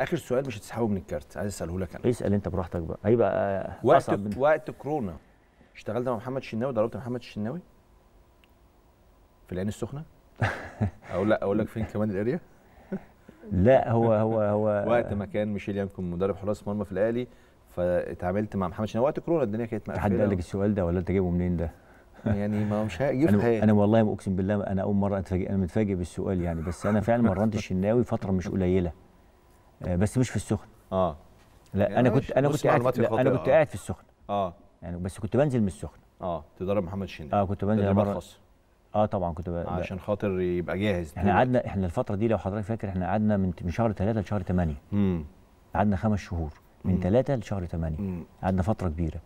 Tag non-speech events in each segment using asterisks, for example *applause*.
اخر سؤال مش هتسحبه من الكارت عايز اساله لك انا اسال انت براحتك بقى هيبقى آه، وقت من... وقت كورونا اشتغلت مع محمد الشناوي ضربت محمد الشناوي في العين السخنه *laughs* اقول لا اقول لك فين كمان الاريا لا هو هو هو *laughs* وقت ما كان ميشيل يانكون مدرب حراس مرمى في الاهلي فاتعاملت مع محمد شناوي وقت كورونا الدنيا كانت مقفله حد قال لك السؤال ده ولا انت جايبه منين ده؟ يعني ما مش هجيب *laughs* أنا, انا والله اقسم بالله انا اول مره اتفاجئ انا متفاجئ بالسؤال يعني بس انا فعلا مرنت الشناوي فتره مش قليله آه، بس مش في السخن اه لا يعني انا كنت انا كنت قاعد انا كنت قاعد في السخن اه يعني بس كنت بنزل من السخن اه تدرب محمد شني اه كنت بنزل مره اه طبعا كنت بقى عشان خاطر يبقى جاهز احنا قعدنا احنا الفتره دي لو حضرتك فاكر احنا قعدنا من من شهر 3 لشهر 8 امم قعدنا خمس شهور من 3 لشهر 8 قعدنا فتره كبيره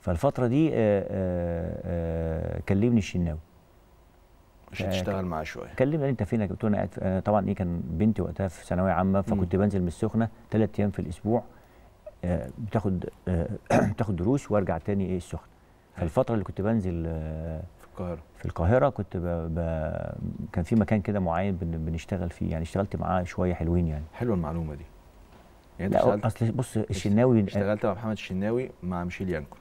فالفتره دي آآ آه، آآ آه، كلمني الشناوي عشان آه، تشتغل معاه شويه كلمنا انت فينك قلت انا قاعد آه، طبعا ايه كان بنتي وقتها في ثانويه عامه فكنت م. بنزل من السخنه ثلاث ايام في الاسبوع آه، بتاخد *clears throat* بتاخد دروس وارجع تاني ايه السخنه فالفتره اللي كنت بنزل في القاهره في القاهره كنت ب... ب... كان في مكان كده معين بن... بنشتغل فيه يعني اشتغلت معاه شويه حلوين يعني حلوه المعلومه دي يعني لا اصل بص الشناوي اشتغلت مع محمد الشناوي مع ميشيل يانكو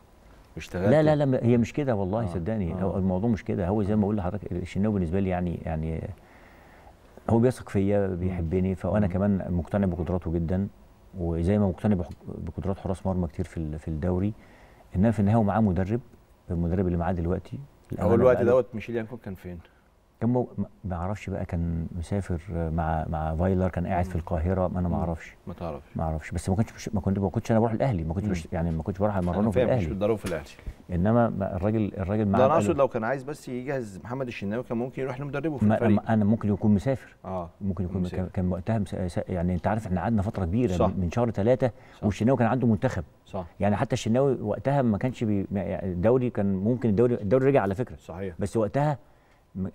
واشتغلت لا لا لا هي مش كده والله آه صدقني آه الموضوع مش كده هو زي ما بقول لحضرتك الشناوي بالنسبه لي يعني يعني هو بيثق فيا بيحبني فانا كمان مقتنع بقدراته جدا وزي ما مقتنع بقدرات حراس مرمى كتير في في الدوري انما في النهايه هو معاه مدرب المدرب اللي معاه دلوقتي هو الوقت دوت ميشيل يانكون كان فين؟ كان مو... ما اعرفش بقى كان مسافر مع مع فايلر كان قاعد في القاهره ما انا ما اعرفش ما تعرفش ما اعرفش بس ما كنتش بش... ما كنت ما كنتش انا بروح الاهلي ما كنتش بش... يعني ما كنتش بروح امرنه في الاهلي مش بتدربه في الاهلي انما الراجل الراجل معاه ده انا اقصد لو كان عايز بس يجهز محمد الشناوي كان ممكن يروح لمدربه في الفريق انا ممكن يكون مسافر اه ممكن يكون مسافر. كان وقتها مس... يعني انت عارف احنا قعدنا فتره كبيره صح. من شهر ثلاثه والشناوي كان عنده منتخب صح. يعني حتى الشناوي وقتها ما كانش بي... يعني الدوري كان ممكن الدوري الدوري رجع على فكره صحيح بس وقتها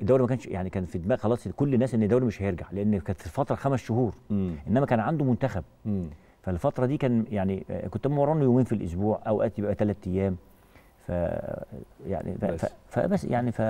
الدوري ما كانش يعني كان في دماغ خلاص كل الناس ان الدوري مش هيرجع لان كانت الفتره خمس شهور مم. انما كان عنده منتخب مم. فالفتره دي كان يعني آه، كنت مورانه يومين في الاسبوع اوقات يبقى ثلاث ايام ف يعني ف... بس. فبس يعني ف